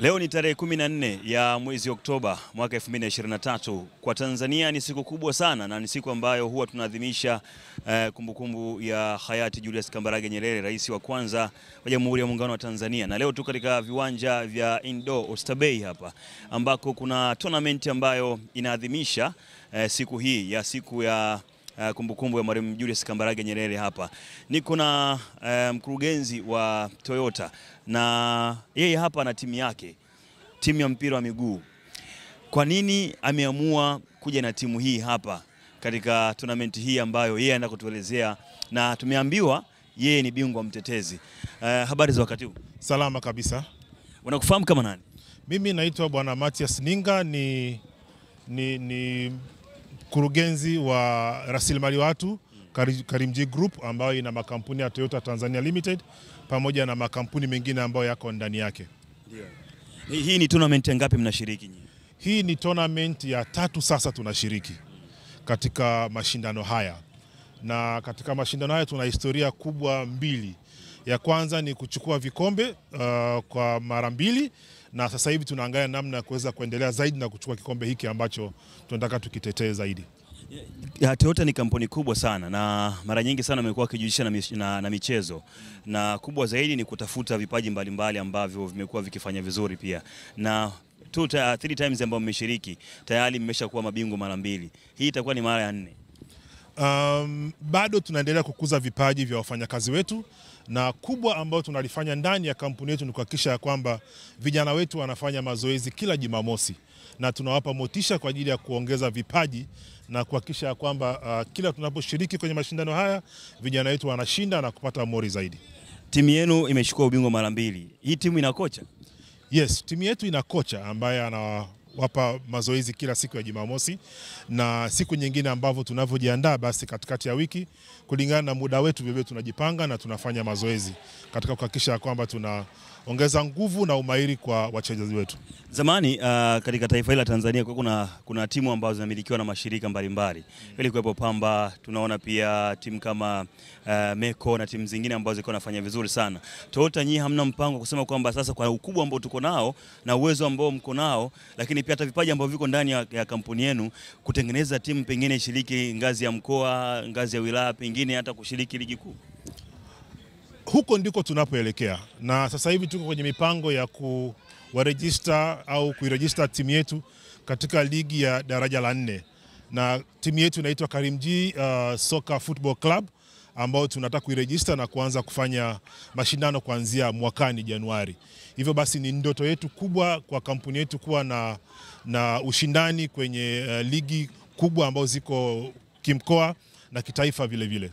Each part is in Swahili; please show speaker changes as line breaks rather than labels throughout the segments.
Leo ni tarehe 14 ya mwezi Oktoba mwaka 2023. Kwa Tanzania ni siku kubwa sana na ni siku ambayo huwa tunaadhimisha eh, kumbukumbu ya hayati Julius Kambarage Nyerere, rais wa kwanza wa Jamhuri ya Muungano wa Tanzania. Na leo tu katika viwanja vya Indoor Oysterbay hapa ambako kuna tournament ambayo inaadhimisha eh, siku hii ya siku ya kumbukumbu eh, kumbukumbu ya mwalimu Julius Kambarage Nyerere hapa. Niko na uh, mkurugenzi wa Toyota na yeye hapa na timu yake, timu ya mpira wa miguu. Kwa nini ameamua kuja na timu hii hapa katika tournament hii ambayo yeye anaenda kutuelezea, na tumeambiwa yeye ni bingwa mtetezi. Uh, habari za wakati huu?
Salama kabisa. Unakufahamu kama nani? Mimi naitwa Bwana Matias Ninga, ni, ni, ni mkurugenzi wa rasilimali watu Karimjee Group ambayo ina makampuni ya Toyota Tanzania Limited pamoja na makampuni mengine ambayo yako ndani yake. Yeah. Hii, hii ni tournament ya ngapi mnashiriki nyinyi? Hii ni tournament ya tatu sasa tunashiriki katika mashindano haya, na katika mashindano haya tuna historia kubwa mbili. Ya kwanza ni kuchukua vikombe uh, kwa mara mbili, na sasa hivi tunaangalia namna ya kuweza kuendelea zaidi na kuchukua kikombe hiki ambacho tunataka tukitetee zaidi. Toyota ni kampuni kubwa sana na mara nyingi sana wamekuwa akijihusisha na, na,
na michezo na kubwa zaidi ni kutafuta vipaji mbalimbali mbali ambavyo vimekuwa vikifanya vizuri pia na two, three times ambao mmeshiriki tayari mmeshakuwa mabingwa mara mbili, hii itakuwa ni mara ya nne.
Um, bado tunaendelea kukuza vipaji vya wafanyakazi wetu na kubwa ambayo tunalifanya ndani ya kampuni yetu ni kuhakikisha ya kwamba vijana wetu wanafanya mazoezi kila Jumamosi na tunawapa motisha kwa ajili ya kuongeza vipaji na kuhakikisha ya kwamba uh, kila tunaposhiriki kwenye mashindano haya vijana wetu wanashinda na kupata mori zaidi. Timu yenu imechukua ubingwa mara mbili. Hii timu ina kocha? Yes, timu yetu ina kocha ambaye ana kuwapa mazoezi kila siku ya Jumamosi na siku nyingine ambavyo tunavyojiandaa, basi katikati ya wiki kulingana na muda wetu vivyo tunajipanga na tunafanya mazoezi katika kuhakikisha kwamba tunaongeza nguvu na umahiri kwa wachezaji wetu. Zamani uh, katika taifa hili la Tanzania kwa kuna, kuna timu ambazo zinamilikiwa na mashirika
mbalimbali mm. kuwepo Pamba, tunaona pia timu kama uh, Meko na timu zingine ambazo ziko nafanya vizuri sana. Toyota, nyinyi hamna mpango kusema kwamba sasa kwa ukubwa ambao tuko nao na uwezo ambao mko nao lakini lakini pia hata vipaji ambavyo viko ndani ya, ya kampuni yenu kutengeneza timu pengine ishiriki ngazi ya mkoa, ngazi ya wilaya, pengine hata kushiriki ligi kuu?
Huko ndiko tunapoelekea, na sasa hivi tuko kwenye mipango ya kuwarejista au kuirejista timu yetu katika ligi ya daraja la nne, na timu yetu inaitwa Karimjee uh, Soccer Football Club ambao tunataka kuirejista na kuanza kufanya mashindano kuanzia mwakani Januari. Hivyo basi ni ndoto yetu kubwa kwa kampuni yetu kuwa na, na ushindani kwenye uh, ligi kubwa ambazo ziko kimkoa na kitaifa vile vile.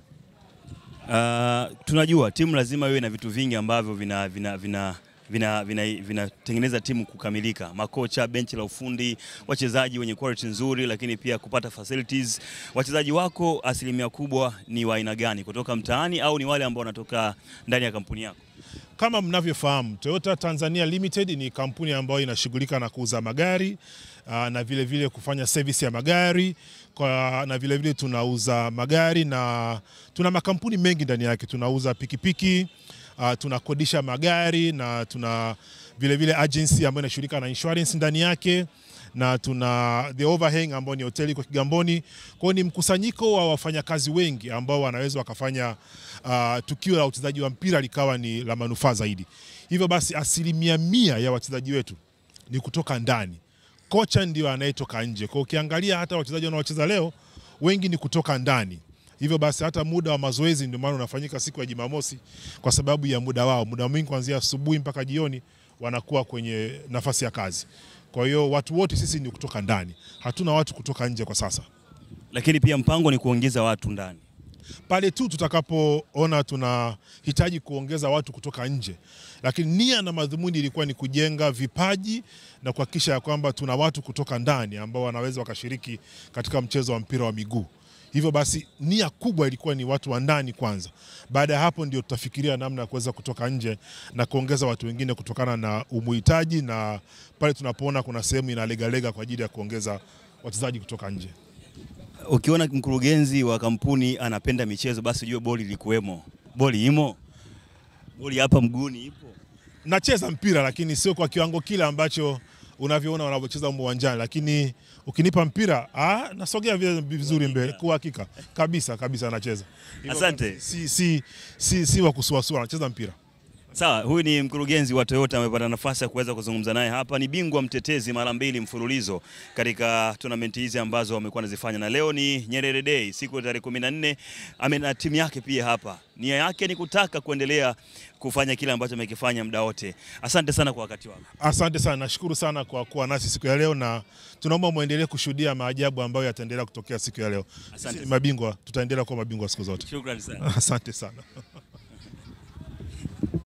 Uh,
tunajua timu lazima iwe na vitu vingi ambavyo vina, vina, vina vinatengeneza vina, vina timu kukamilika, makocha, benchi la ufundi, wachezaji wenye quality nzuri, lakini pia kupata facilities. Wachezaji wako asilimia kubwa ni wa aina gani, kutoka mtaani au ni wale ambao wanatoka ndani ya kampuni yako?
Kama mnavyofahamu Toyota Tanzania Limited ni kampuni ambayo inashughulika na kuuza magari ah, na vilevile vile kufanya service ya magari kwa, na vilevile vile tunauza magari na tuna makampuni mengi ndani yake, tunauza pikipiki piki, uh, tunakodisha magari na tuna vilevile agency ambayo inashirika na insurance ndani yake na tuna the overhang ambao ni hoteli kwa Kigamboni. Kwao ni mkusanyiko wa wafanyakazi wengi ambao wanaweza wakafanya uh, tukio la uchezaji wa mpira likawa ni la manufaa zaidi. Hivyo basi asilimia mia ya wachezaji wetu ni kutoka ndani, kocha ndio anayetoka nje. Kwa ukiangalia hata wachezaji wanaocheza leo wengi ni kutoka ndani. Hivyo basi hata muda wa mazoezi ndio maana unafanyika siku ya Jumamosi kwa sababu ya muda wao, muda mwingi kuanzia asubuhi mpaka jioni wanakuwa kwenye nafasi ya kazi. Kwa hiyo watu wote sisi ni kutoka ndani, hatuna watu kutoka nje kwa sasa,
lakini pia mpango ni kuongeza watu ndani
pale tu tutakapoona tunahitaji kuongeza watu kutoka nje, lakini nia na madhumuni ilikuwa ni kujenga vipaji na kuhakikisha ya kwamba tuna watu kutoka ndani ambao wanaweza wakashiriki katika mchezo wa mpira wa miguu. Hivyo basi nia kubwa ilikuwa ni watu wa ndani kwanza. Baada ya hapo ndio tutafikiria namna ya kuweza kutoka nje na kuongeza watu wengine kutokana na umuhitaji na pale tunapoona kuna sehemu inalegalega kwa ajili ya kuongeza wachezaji kutoka nje.
Ukiona mkurugenzi wa kampuni anapenda michezo, basi ujue boli likuwemo, boli
imo, boli hapa mguuni ipo. Nacheza mpira lakini sio kwa kiwango kile ambacho unavyoona wanavyocheza uwanjani, lakini ukinipa mpira ah, nasogea vizuri mbele. Kwa hakika kabisa kabisa anacheza. Asante. Si, si, si, si wa kusuasua, anacheza mpira.
Sawa, huyu ni mkurugenzi wa Toyota amepata nafasi ya kuweza kuzungumza naye hapa. Ni bingwa mtetezi mara mbili mfululizo katika tournament hizi ambazo wamekuwa nazifanya, na leo ni Nyerere Day, siku ya tarehe 14. Amena timu yake pia hapa, nia yake ni kutaka kuendelea kufanya kile ambacho amekifanya muda wote. Asante sana kwa wakati wako.
Asante sana, nashukuru sana kwa kuwa nasi siku ya leo, na tunaomba muendelee kushuhudia maajabu ambayo yataendelea kutokea siku ya leo. Asante mabingwa, tutaendelea kuwa mabingwa siku zote. Shukrani sana, asante sana.